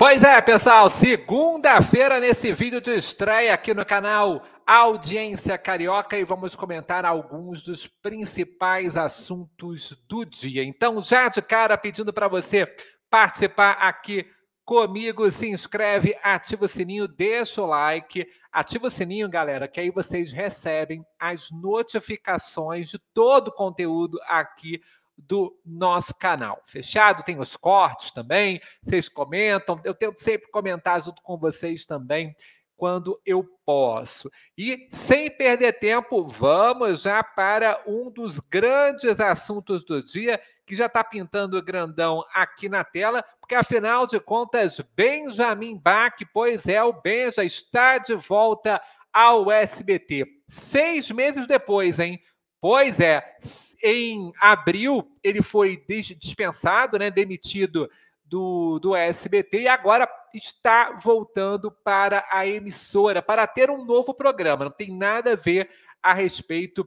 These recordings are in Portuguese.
Pois é, pessoal, segunda-feira nesse vídeo de estreia aqui no canal Audiência Carioca e vamos comentar alguns dos principais assuntos do dia. Então, já de cara, pedindo para você participar aqui comigo, se inscreve, ativa o sininho, deixa o like, ativa o sininho, galera, que aí vocês recebem as notificações de todo o conteúdo aqui do nosso canal. Fechado? Tem os cortes também, vocês comentam. Eu tento sempre comentar junto com vocês também quando eu posso. E sem perder tempo, vamos já para um dos grandes assuntos do dia, que já está pintando grandão aqui na tela, porque afinal de contas, Benjamin Bach, pois é, o Benja está de volta ao SBT. Seis meses depois, hein? Pois é, em abril ele foi dispensado, né, demitido do, do SBT e agora está voltando para a emissora para ter um novo programa. Não tem nada a ver a respeito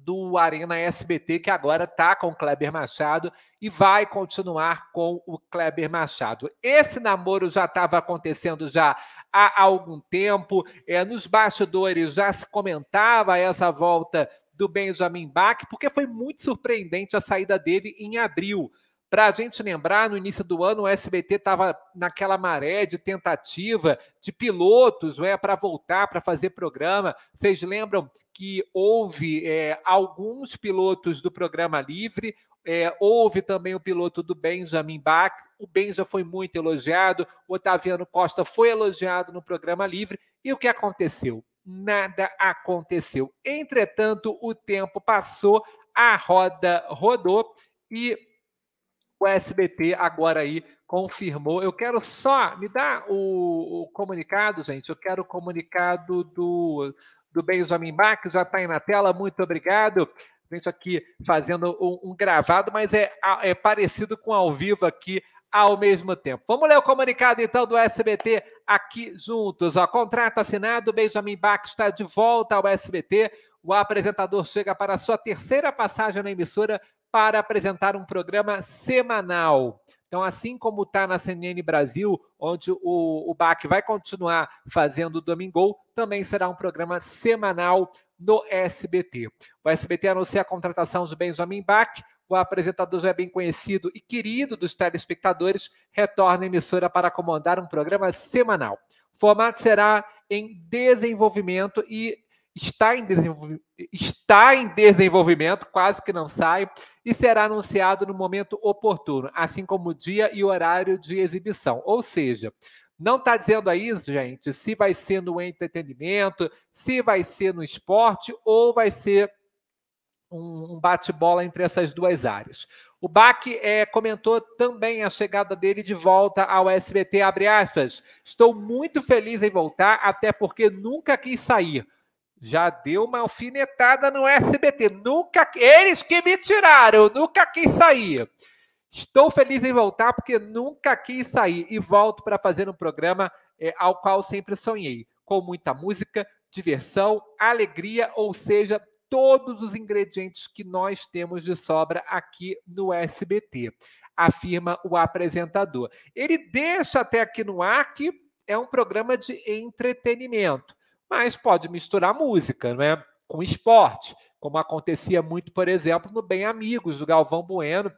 do Arena SBT, que agora está com o Kleber Machado e vai continuar com o Kleber Machado. Esse namoro já estava acontecendo já há algum tempo, é, nos bastidores já se comentava essa volta do Benjamin Bach, porque foi muito surpreendente a saída dele em abril. Para a gente lembrar, no início do ano o SBT estava naquela maré de tentativa de pilotos é né, para voltar para fazer programa. Vocês lembram que houve é, alguns pilotos do programa livre, é, houve também o piloto do Benjamin Bach, o Benja foi muito elogiado, o Otaviano Costa foi elogiado no programa livre. E o que aconteceu? nada aconteceu. Entretanto, o tempo passou, a roda rodou e o SBT agora aí confirmou. Eu quero só me dar o, o, comunicado, gente. Eu quero o comunicado do do Benjamin Bach, já está aí na tela. Muito obrigado. A gente aqui fazendo um, um gravado, mas é, é parecido com ao vivo aqui ao mesmo tempo. Vamos ler o comunicado, então, do SBT aqui juntos. Ó, contrato assinado, Benjamin Bach está de volta ao SBT. O apresentador chega para a sua terceira passagem na emissora para apresentar um programa semanal. Então, assim como está na CNN Brasil, onde o, o BAC vai continuar fazendo o Domingo, também será um programa semanal no SBT. O SBT anuncia a contratação de Benjamin Bach o apresentador já é bem conhecido e querido dos telespectadores, retorna à emissora para comandar um programa semanal. O formato será em desenvolvimento e está em, desenvol... está em desenvolvimento, quase que não sai, e será anunciado no momento oportuno, assim como o dia e horário de exibição. Ou seja, não está dizendo aí, gente, se vai ser no entretenimento, se vai ser no esporte ou vai ser um, um bate-bola entre essas duas áreas. O Bach eh, é, comentou também a chegada dele de volta ao SBT, abre aspas, estou muito feliz em voltar, até porque nunca quis sair. Já deu uma alfinetada no SBT, nunca, eles que me tiraram, nunca quis sair. Estou feliz em voltar porque nunca quis sair e volto para fazer um programa é, ao qual sempre sonhei, com muita música, diversão, alegria, ou seja, todos os ingredientes que nós temos de sobra aqui no SBT, afirma o apresentador. Ele deixa até aqui no ar que é um programa de entretenimento, mas pode misturar música, né? Com esporte, como acontecia muito, por exemplo, no Bem Amigos do Galvão Bueno,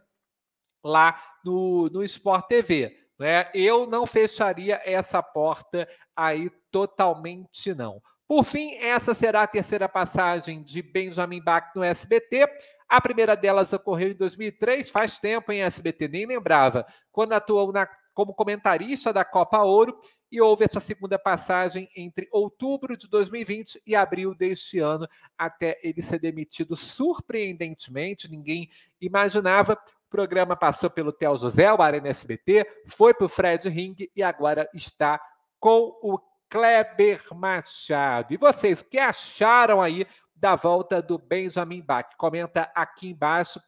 lá no, no Sport TV. Né? Eu não fecharia essa porta aí totalmente, não. Por fim, essa será a terceira passagem de Benjamin Bach no SBT. A primeira delas ocorreu em 2003, faz tempo em SBT, nem lembrava, quando atuou na, como comentarista da Copa Ouro e houve essa segunda passagem entre outubro de 2020 e abril deste ano, até ele ser demitido surpreendentemente, ninguém imaginava. O programa passou pelo Theo José, o Arena SBT, foi para o Fred Ring e agora está com o Kleber Machado. E vocês, o que acharam aí da volta do Benjamin Bach? Comenta aqui embaixo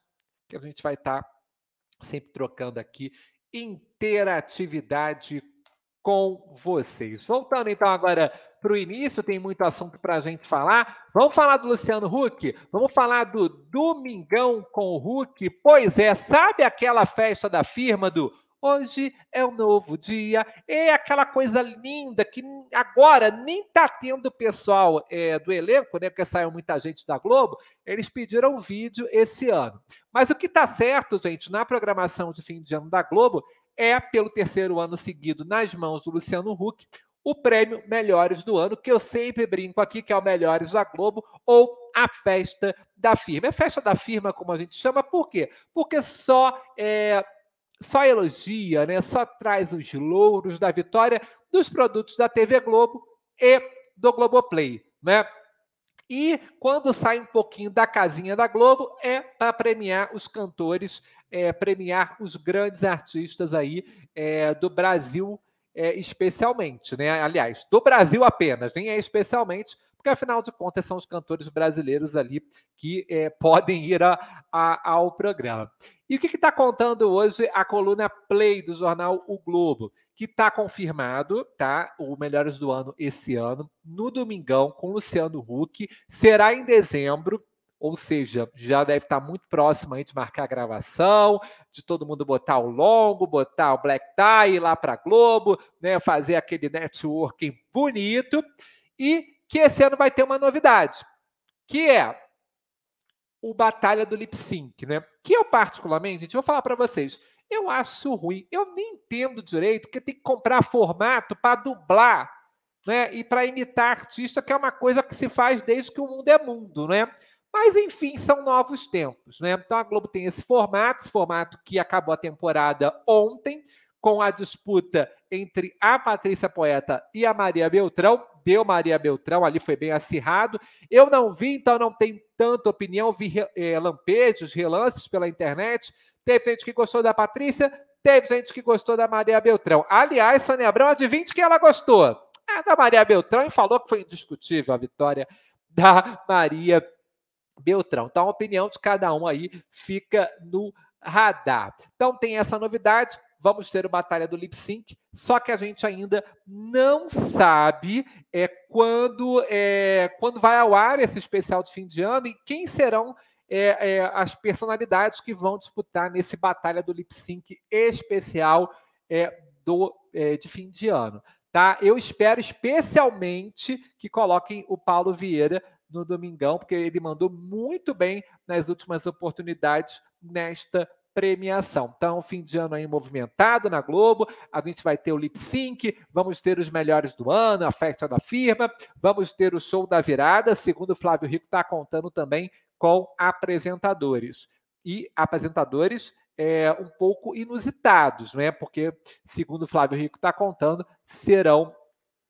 que a gente vai estar tá sempre trocando aqui interatividade com vocês. Voltando então agora para o início, tem muito assunto para a gente falar. Vamos falar do Luciano Huck? Vamos falar do Domingão com o Huck? Pois é, sabe aquela festa da firma do Hoje é um novo dia. É aquela coisa linda que agora nem tá tendo pessoal é, do elenco, né? Porque saiu muita gente da Globo. Eles pediram vídeo esse ano. Mas o que tá certo, gente, na programação de fim de ano da Globo é, pelo terceiro ano seguido, nas mãos do Luciano Huck, o prêmio Melhores do Ano, que eu sempre brinco aqui, que é o Melhores da Globo, ou a festa da firma. É festa da firma, como a gente chama, por quê? Porque só é, só elogia, né? só traz os louros da vitória dos produtos da TV Globo e do Globoplay. Né? E quando sai um pouquinho da casinha da Globo, é para premiar os cantores, é, premiar os grandes artistas aí é, do Brasil, é, especialmente, né? Aliás, do Brasil apenas, nem é especialmente, porque afinal de contas são os cantores brasileiros ali que é, podem ir a, a, ao programa. E o que está contando hoje a coluna Play do jornal O Globo, que está confirmado, tá? O Melhores do Ano esse ano, no domingão, com Luciano Huck, será em dezembro, ou seja, já deve estar tá muito próximo aí de marcar a gravação, de todo mundo botar o longo, botar o black tie lá para Globo, né, fazer aquele networking bonito, e que esse ano vai ter uma novidade, que é o Batalha do Lip Sync, né? Que eu, particularmente, gente, vou falar para vocês. Eu acho ruim. Eu nem entendo direito, porque tem que comprar formato para dublar, né? E para imitar artista, que é uma coisa que se faz desde que o mundo é mundo, né? Mas, enfim, são novos tempos, né? Então a Globo tem esse formato, esse formato que acabou a temporada ontem, com a disputa entre a Patrícia Poeta e a Maria Beltrão deu Maria Beltrão, ali foi bem acirrado. Eu não vi, então não tem tanta opinião, vi é, lampejos, relances pela internet. Teve gente que gostou da Patrícia, teve gente que gostou da Maria Beltrão. Aliás, Sônia Abrão, adivinha que ela gostou? da Maria Beltrão e falou que foi indiscutível a vitória da Maria Beltrão. Então, a opinião de cada um aí fica no radar. Então, tem essa novidade vamos ter a batalha do lip sync, só que a gente ainda não sabe é, quando, é, quando vai ao ar esse especial de fim de ano e quem serão é, é, as personalidades que vão disputar nesse batalha do lip sync especial é, do, é, de fim de ano. Tá? Eu espero especialmente que coloquem o Paulo Vieira no Domingão, porque ele mandou muito bem nas últimas oportunidades nesta premiação. Então, fim de ano aí movimentado na Globo, a gente vai ter o Lip Sync, vamos ter os melhores do ano, a festa da firma, vamos ter o show da virada, segundo o Flávio Rico está contando também com apresentadores. E apresentadores é, um pouco inusitados, não é? Porque, segundo o Flávio Rico está contando, serão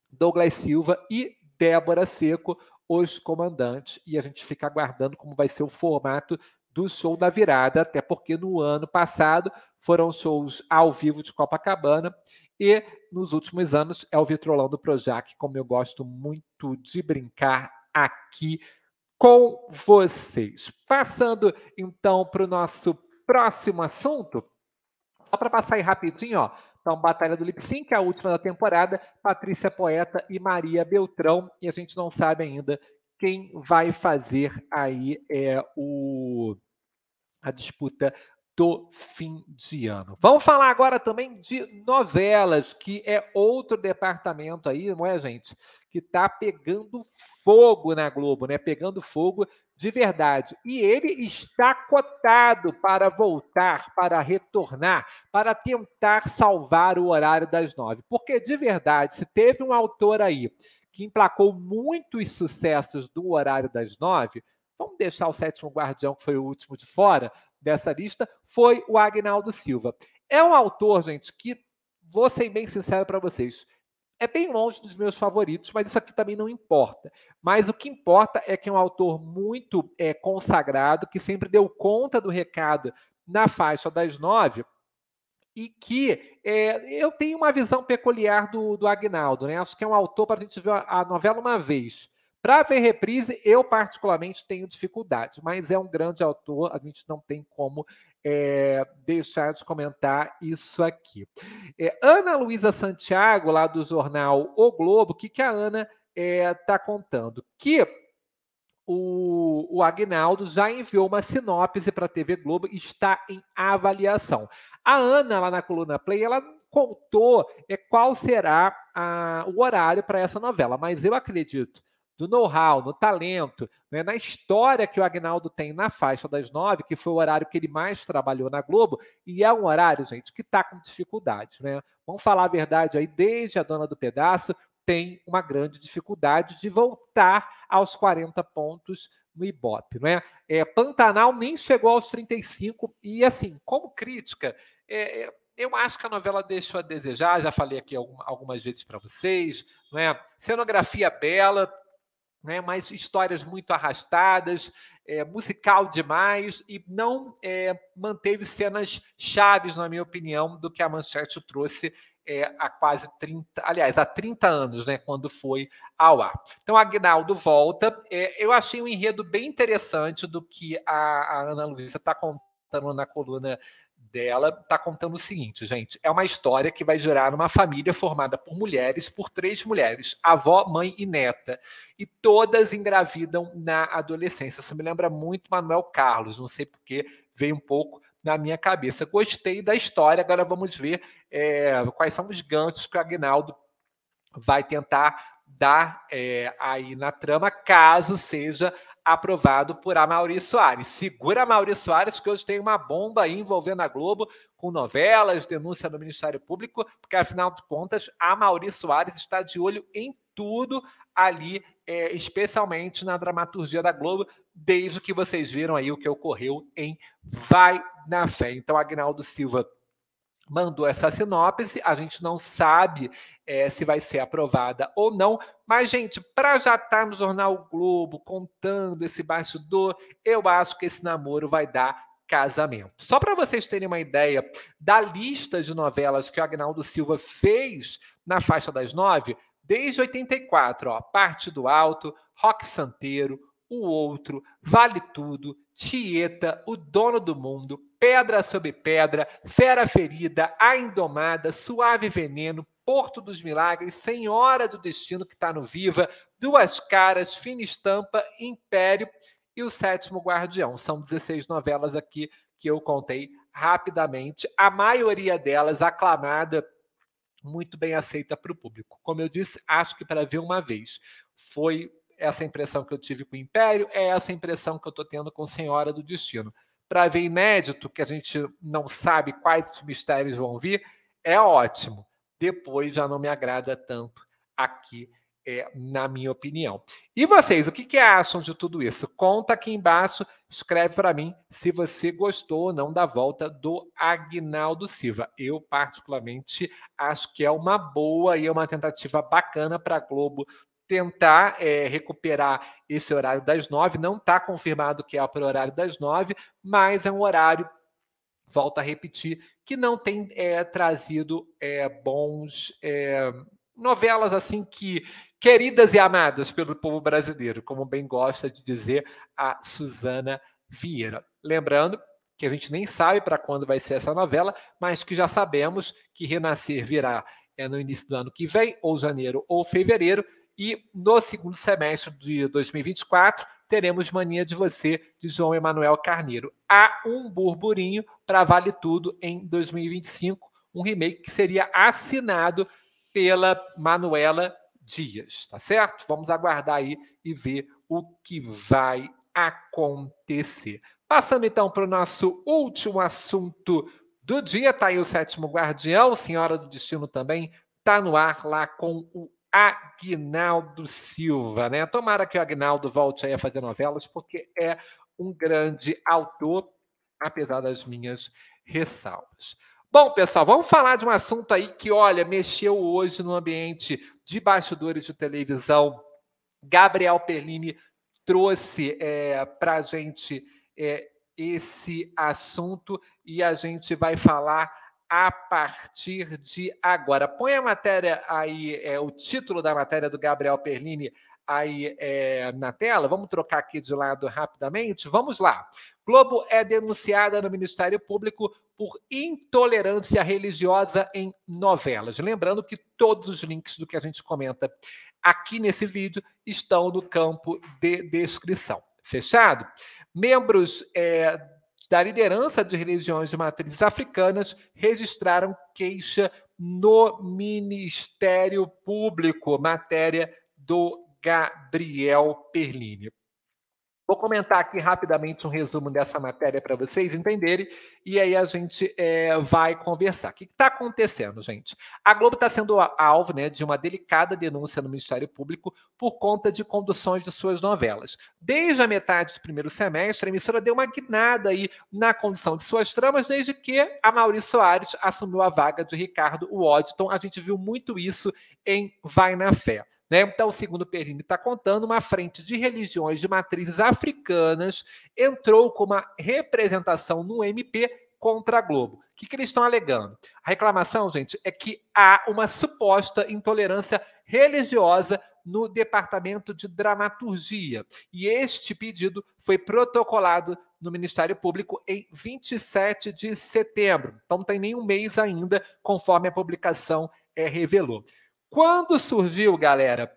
Douglas Silva e Débora Seco os comandantes, e a gente fica aguardando como vai ser o formato do show da virada, até porque no ano passado foram shows ao vivo de Copacabana e nos últimos anos é o Vitrolão do Projac, como eu gosto muito de brincar aqui com vocês. Passando então para o nosso próximo assunto, só para passar aí rapidinho, ó. Então, Batalha do Lip Sync, a última da temporada, Patrícia Poeta e Maria Beltrão, e a gente não sabe ainda quem vai fazer aí é o a disputa do fim de ano. Vamos falar agora também de novelas, que é outro departamento aí, não é, gente? Que está pegando fogo na Globo, né? Pegando fogo de verdade. E ele está cotado para voltar, para retornar, para tentar salvar o horário das nove. Porque, de verdade, se teve um autor aí que emplacou muitos sucessos do horário das nove, vamos deixar o sétimo guardião, que foi o último de fora dessa lista, foi o Agnaldo Silva. É um autor, gente, que vou ser bem sincero para vocês. É bem longe dos meus favoritos, mas isso aqui também não importa. Mas o que importa é que é um autor muito é, consagrado, que sempre deu conta do recado na faixa das nove, e que é, eu tenho uma visão peculiar do, do Agnaldo, né? Acho que é um autor para a gente ver a, a novela uma vez. Para ver reprise, eu particularmente tenho dificuldade, mas é um grande autor, a gente não tem como é, deixar de comentar isso aqui. É, Ana Luísa Santiago, lá do jornal O Globo, o que, que a Ana está é, tá contando? Que o, o Agnaldo já enviou uma sinopse para a TV Globo e está em avaliação. A Ana, lá na coluna Play, ela contou é, qual será a, o horário para essa novela, mas eu acredito do know-how, no talento, né, na história que o Agnaldo tem na faixa das nove, que foi o horário que ele mais trabalhou na Globo, e é um horário, gente, que está com dificuldades. Né? Vamos falar a verdade aí, desde a dona do pedaço, tem uma grande dificuldade de voltar aos 40 pontos no Ibope, né? é? Pantanal nem chegou aos 35 e assim, como crítica, é, é, eu acho que a novela deixou a desejar, já falei aqui algumas vezes para vocês, né? Cenografia bela, né? mas histórias muito arrastadas, é, musical demais e não é, manteve cenas chaves, na minha opinião, do que a Manchete trouxe é, há quase 30, aliás, há 30 anos, né, quando foi ao ar. Então, Agnaldo volta. É, eu achei um enredo bem interessante do que a, a Ana Luísa está contando contando na coluna dela, está contando o seguinte, gente. É uma história que vai gerar uma família formada por mulheres, por três mulheres, avó, mãe e neta. E todas engravidam na adolescência. Isso me lembra muito Manuel Carlos, não sei que veio um pouco na minha cabeça. Gostei da história, agora vamos ver é, quais são os ganchos que o Agnaldo vai tentar dar é, aí na trama, caso seja aprovado por Maurício Soares. Segura Maurício Soares, que hoje tem uma bomba aí envolvendo a Globo, com novelas, denúncia no Ministério Público, porque afinal de contas, a Maurício Soares está de olho em tudo ali, é, especialmente na dramaturgia da Globo, desde que vocês viram aí o que ocorreu em Vai na Fé. Então, Agnaldo Silva mandou essa sinopse. A gente não sabe é, se vai ser aprovada ou não. Mas, gente, para já estar tá no Jornal Globo contando esse bastidor, eu acho que esse namoro vai dar casamento. Só para vocês terem uma ideia da lista de novelas que o Agnaldo Silva fez na faixa das nove, desde 84, ó, Parte do Alto, Rock Santeiro, O Outro, Vale Tudo, Tieta, o dono do mundo, pedra sobre pedra, fera ferida, a indomada, suave veneno, porto dos milagres, senhora do destino que está no viva, duas caras, fina estampa, império e o sétimo guardião. São 16 novelas aqui que eu contei rapidamente, a maioria delas aclamada, muito bem aceita para o público. Como eu disse, acho que para ver uma vez foi essa impressão que eu tive com o Império, é essa impressão que eu estou tendo com Senhora do Destino. Para ver inédito, que a gente não sabe quais mistérios vão vir, é ótimo. Depois já não me agrada tanto aqui, é, na minha opinião. E vocês, o que, que acham de tudo isso? Conta aqui embaixo, escreve para mim se você gostou ou não da volta do Agnaldo Silva. Eu, particularmente, acho que é uma boa e é uma tentativa bacana para a Globo tentar é, recuperar esse horário das nove. Não está confirmado que é para o horário das nove, mas é um horário, volto a repetir, que não tem é, trazido é, bons. novelas assim que queridas e amadas pelo povo brasileiro, como bem gosta de dizer a Suzana Vieira. Lembrando que a gente nem sabe para quando vai ser essa novela, mas que já sabemos que Renascer virá é no início do ano que vem, ou janeiro ou fevereiro, e no segundo semestre de 2024, teremos Mania de Você, de João Emanuel Carneiro. Há um burburinho para Vale Tudo em 2025, um remake que seria assinado pela Manuela Dias, tá certo? Vamos aguardar aí e ver o que vai acontecer. Passando então para o nosso último assunto do dia, tá aí o sétimo guardião, Senhora do Destino também tá no ar lá com o Agnaldo Silva, né? Tomara que o Agnaldo volte aí a fazer novelas, porque é um grande autor, apesar das minhas ressalvas. Bom, pessoal, vamos falar de um assunto aí que, olha, mexeu hoje no ambiente de bastidores de televisão. Gabriel Perlini trouxe é, para a gente é, esse assunto e a gente vai falar a partir de agora. Põe a matéria aí, é, o título da matéria do Gabriel Perlini aí é, na tela. Vamos trocar aqui de lado rapidamente. Vamos lá. Globo é denunciada no Ministério Público por intolerância religiosa em novelas. Lembrando que todos os links do que a gente comenta aqui nesse vídeo estão no campo de descrição. Fechado? Membros é, da liderança de religiões de matrizes africanas registraram queixa no Ministério Público, matéria do Gabriel Perlini. Vou comentar aqui rapidamente um resumo dessa matéria para vocês entenderem e aí a gente é, vai conversar. O que está acontecendo, gente? A Globo está sendo alvo né, de uma delicada denúncia no Ministério Público por conta de conduções de suas novelas. Desde a metade do primeiro semestre, a emissora deu uma guinada aí na condução de suas tramas, desde que a Maurício Soares assumiu a vaga de Ricardo Waddington. A gente viu muito isso em Vai na Fé. Né? Então, segundo Perini está contando, uma frente de religiões de matrizes africanas entrou com uma representação no MP contra a Globo. O que, que eles estão alegando? A reclamação, gente, é que há uma suposta intolerância religiosa no Departamento de Dramaturgia. E este pedido foi protocolado no Ministério Público em 27 de setembro. Então, não tem nem um mês ainda, conforme a publicação é, revelou. Quando surgiu, galera,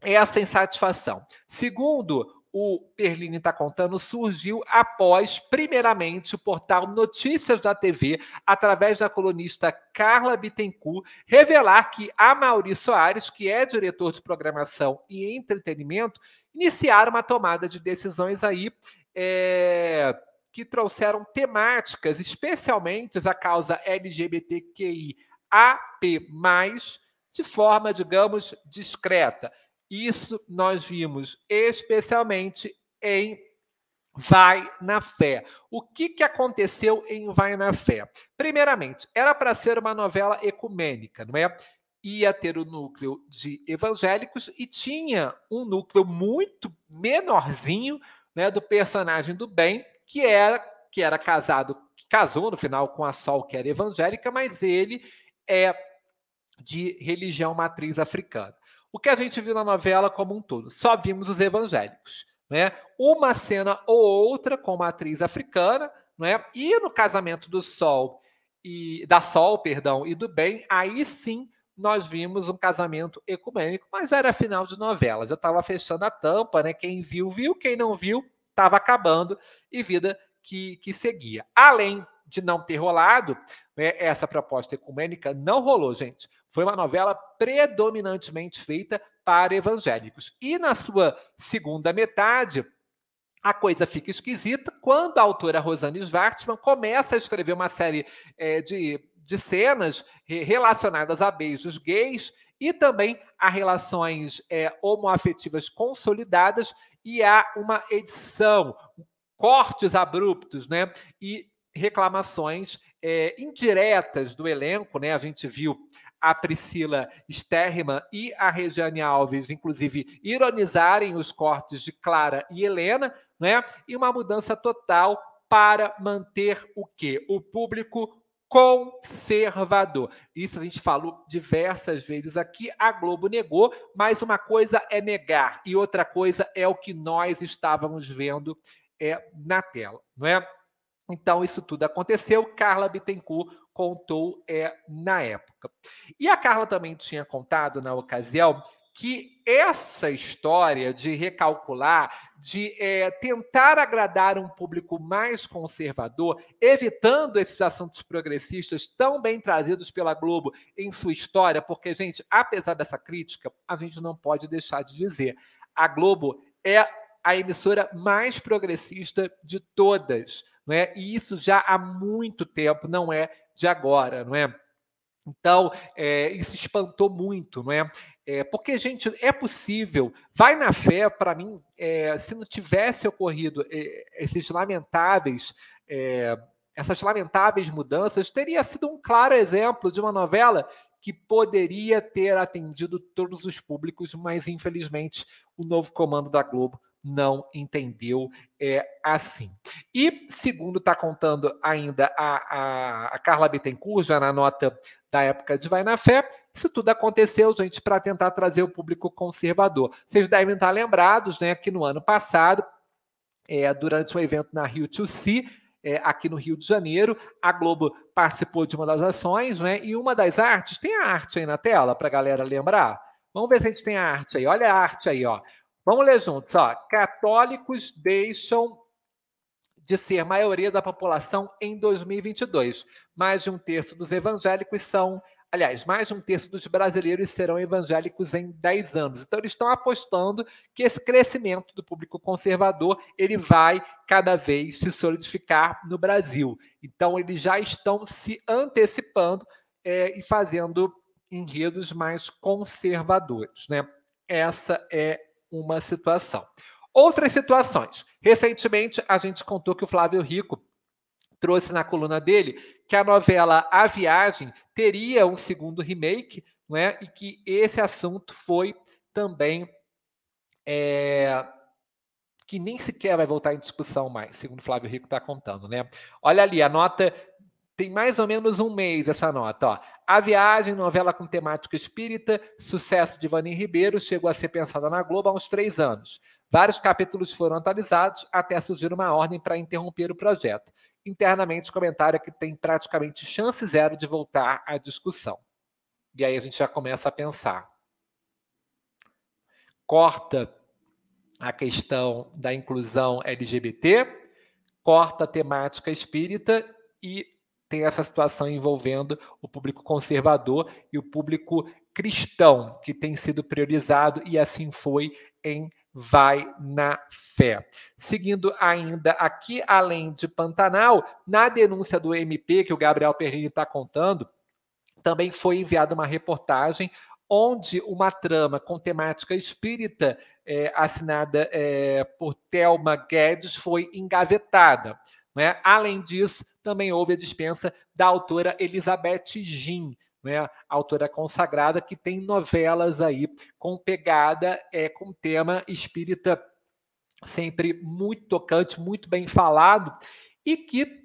essa insatisfação? Segundo o Perlini está contando, surgiu após, primeiramente, o portal Notícias da TV, através da colunista Carla Bittencourt, revelar que a Mauri Soares, que é diretor de programação e entretenimento, iniciaram uma tomada de decisões aí. É que trouxeram temáticas, especialmente a causa LGBTQIAP+, de forma, digamos, discreta. Isso nós vimos especialmente em Vai na Fé. O que, que aconteceu em Vai na Fé? Primeiramente, era para ser uma novela ecumênica, não é? Ia ter o um núcleo de evangélicos e tinha um núcleo muito menorzinho né, do personagem do bem, que era que era casado, que casou no final com a Sol, que era evangélica, mas ele é de religião matriz africana. O que a gente viu na novela como um todo? Só vimos os evangélicos. Né? Uma cena ou outra com matriz africana, né? e no casamento do Sol e da Sol, perdão, e do Bem, aí sim nós vimos um casamento ecumênico, mas era final de novela, já estava fechando a tampa, né? Quem viu, viu, quem não viu, estava acabando, e vida que, que seguia. Além de não ter rolado, né, essa proposta ecumênica não rolou, gente. Foi uma novela predominantemente feita para evangélicos. E na sua segunda metade, a coisa fica esquisita quando a autora Rosane Schwartzman começa a escrever uma série é, de, de cenas relacionadas a beijos gays e também a relações é, homoafetivas consolidadas, e há uma edição, cortes abruptos, né? E reclamações é, indiretas do elenco, né? A gente viu a Priscila Sterrima e a Regiane Alves, inclusive, ironizarem os cortes de Clara e Helena, né? E uma mudança total para manter o quê? O público conservador. Isso a gente falou diversas vezes aqui. A Globo negou, mas uma coisa é negar e outra coisa é o que nós estávamos vendo é, na tela, não é? Então, isso tudo aconteceu. Carla Bittencourt contou é, na época. E a Carla também tinha contado na ocasião que essa história de recalcular, de é, tentar agradar um público mais conservador, evitando esses assuntos progressistas tão bem trazidos pela Globo em sua história, porque, gente, apesar dessa crítica, a gente não pode deixar de dizer: a Globo é a emissora mais progressista de todas não é? E isso já há muito tempo, não é de agora, não é? Então, é, isso espantou muito, não é? é? Porque, gente, é possível. Vai na fé, para mim, é, se não tivesse ocorrido é, esses lamentáveis, é, essas lamentáveis mudanças, teria sido um claro exemplo de uma novela que poderia ter atendido todos os públicos, mas infelizmente o novo comando da Globo não entendeu é, assim. E, segundo está contando ainda a, a, a Carla Bittencourt, já na nota da época de Vai na Fé, isso tudo aconteceu, gente, para tentar trazer o público conservador. Vocês devem estar tá lembrados né, que no ano passado, é, durante um evento na Rio 2C, é, aqui no Rio de Janeiro. A Globo participou de uma das ações, né? E uma das artes, tem a arte aí na tela para a galera lembrar? Vamos ver se a gente tem a arte aí. Olha a arte aí, ó. Vamos ler juntos. Ó. Católicos deixam de ser maioria da população em 2022. Mais de um terço dos evangélicos são, aliás, mais de um terço dos brasileiros serão evangélicos em 10 anos. Então eles estão apostando que esse crescimento do público conservador, ele vai cada vez se solidificar no Brasil. Então eles já estão se antecipando é, e fazendo enredos mais conservadores, né? Essa é uma situação. Outras situações. Recentemente, a gente contou que o Flávio Rico trouxe na coluna dele que a novela A Viagem teria um segundo remake, não é? E que esse assunto foi também é, que nem sequer vai voltar em discussão mais, segundo Flávio Rico está contando, né? Olha ali, a nota tem mais ou menos um mês essa nota. Ó. A Viagem, novela com temática espírita, sucesso de Vani Ribeiro, chegou a ser pensada na Globo há uns três anos. Vários capítulos foram atualizados até surgir uma ordem para interromper o projeto. Internamente, o comentário é que tem praticamente chance zero de voltar à discussão. E aí a gente já começa a pensar. Corta a questão da inclusão LGBT, corta a temática espírita e tem essa situação envolvendo o público conservador e o público cristão, que tem sido priorizado, e assim foi em Vai na Fé. Seguindo ainda aqui, além de Pantanal, na denúncia do MP, que o Gabriel Perrini está contando, também foi enviada uma reportagem onde uma trama com temática espírita, é, assinada é, por Thelma Guedes, foi engavetada. Né? Além disso, também houve a dispensa da autora Elizabeth Gin, né? autora consagrada que tem novelas aí com pegada, é, com tema espírita sempre muito tocante, muito bem falado, e que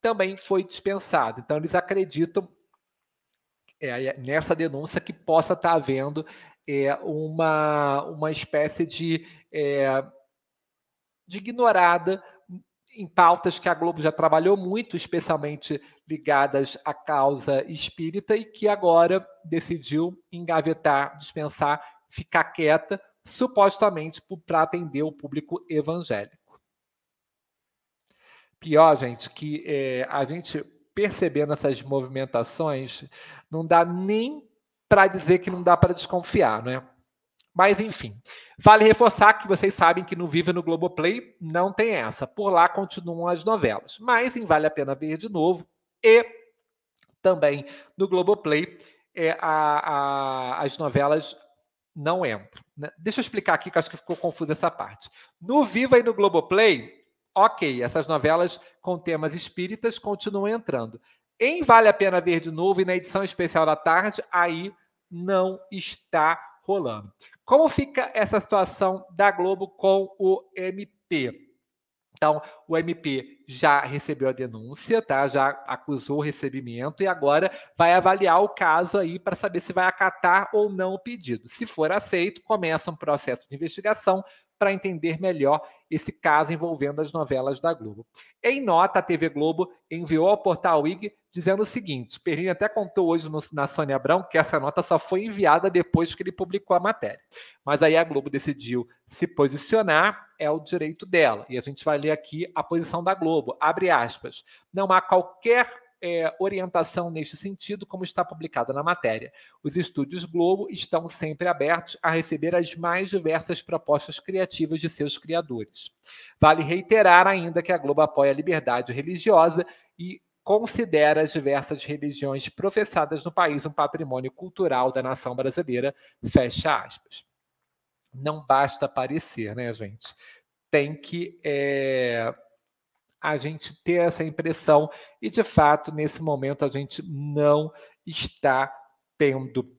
também foi dispensado. Então, eles acreditam é, é nessa denúncia que possa estar tá havendo é, uma, uma espécie de, é, de ignorada em pautas que a Globo já trabalhou muito, especialmente ligadas à causa espírita, e que agora decidiu engavetar, dispensar, ficar quieta, supostamente para atender o público evangélico. Pior, gente, que é, a gente percebendo essas movimentações, não dá nem para dizer que não dá para desconfiar, não é? Mas enfim, vale reforçar que vocês sabem que no Viva no Globoplay não tem essa. Por lá continuam as novelas. Mas em Vale a Pena Ver de novo e também no Globoplay é, a, a, as novelas não entram. Né? Deixa eu explicar aqui que acho que ficou confusa essa parte. No Viva e no Globoplay, ok, essas novelas com temas espíritas continuam entrando. Em Vale a Pena Ver de novo e na edição especial da tarde, aí não está rolando. Como fica essa situação da Globo com o MP? Então, o MP já recebeu a denúncia, tá? Já acusou o recebimento e agora vai avaliar o caso aí para saber se vai acatar ou não o pedido. Se for aceito, começa um processo de investigação para entender melhor esse caso envolvendo as novelas da Globo. Em nota, a TV Globo enviou ao portal IG dizendo o seguinte: Perrine até contou hoje no, na Sônia Abrão que essa nota só foi enviada depois que ele publicou a matéria. Mas aí a Globo decidiu se posicionar, é o direito dela. E a gente vai ler aqui a posição da Globo. Abre aspas. Não há qualquer é, orientação neste sentido, como está publicada na matéria. Os estúdios Globo estão sempre abertos a receber as mais diversas propostas criativas de seus criadores. Vale reiterar ainda que a Globo apoia a liberdade religiosa e considera as diversas religiões professadas no país um patrimônio cultural da nação brasileira. Fecha aspas. Não basta aparecer, né, gente? Tem que. É a gente ter essa impressão e, de fato, nesse momento a gente não está tendo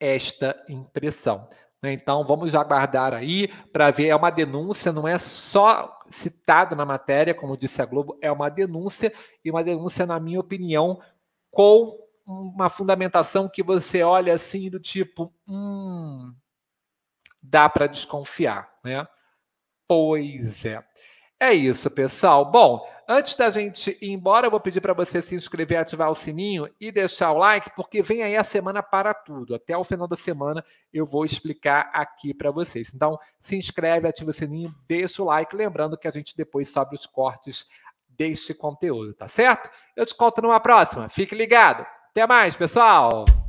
esta impressão. Né? Então, vamos aguardar aí para ver. É uma denúncia, não é só citada na matéria, como disse a Globo, é uma denúncia, e uma denúncia, na minha opinião, com uma fundamentação que você olha assim do tipo: hum, dá para desconfiar, né? Pois é. É isso, pessoal. Bom, antes da gente ir embora, eu vou pedir para você se inscrever, ativar o sininho e deixar o like, porque vem aí a semana para tudo. Até o final da semana eu vou explicar aqui para vocês. Então, se inscreve, ativa o sininho, deixa o like, lembrando que a gente depois sobe os cortes deste conteúdo, tá certo? Eu te conto numa próxima. Fique ligado. Até mais, pessoal.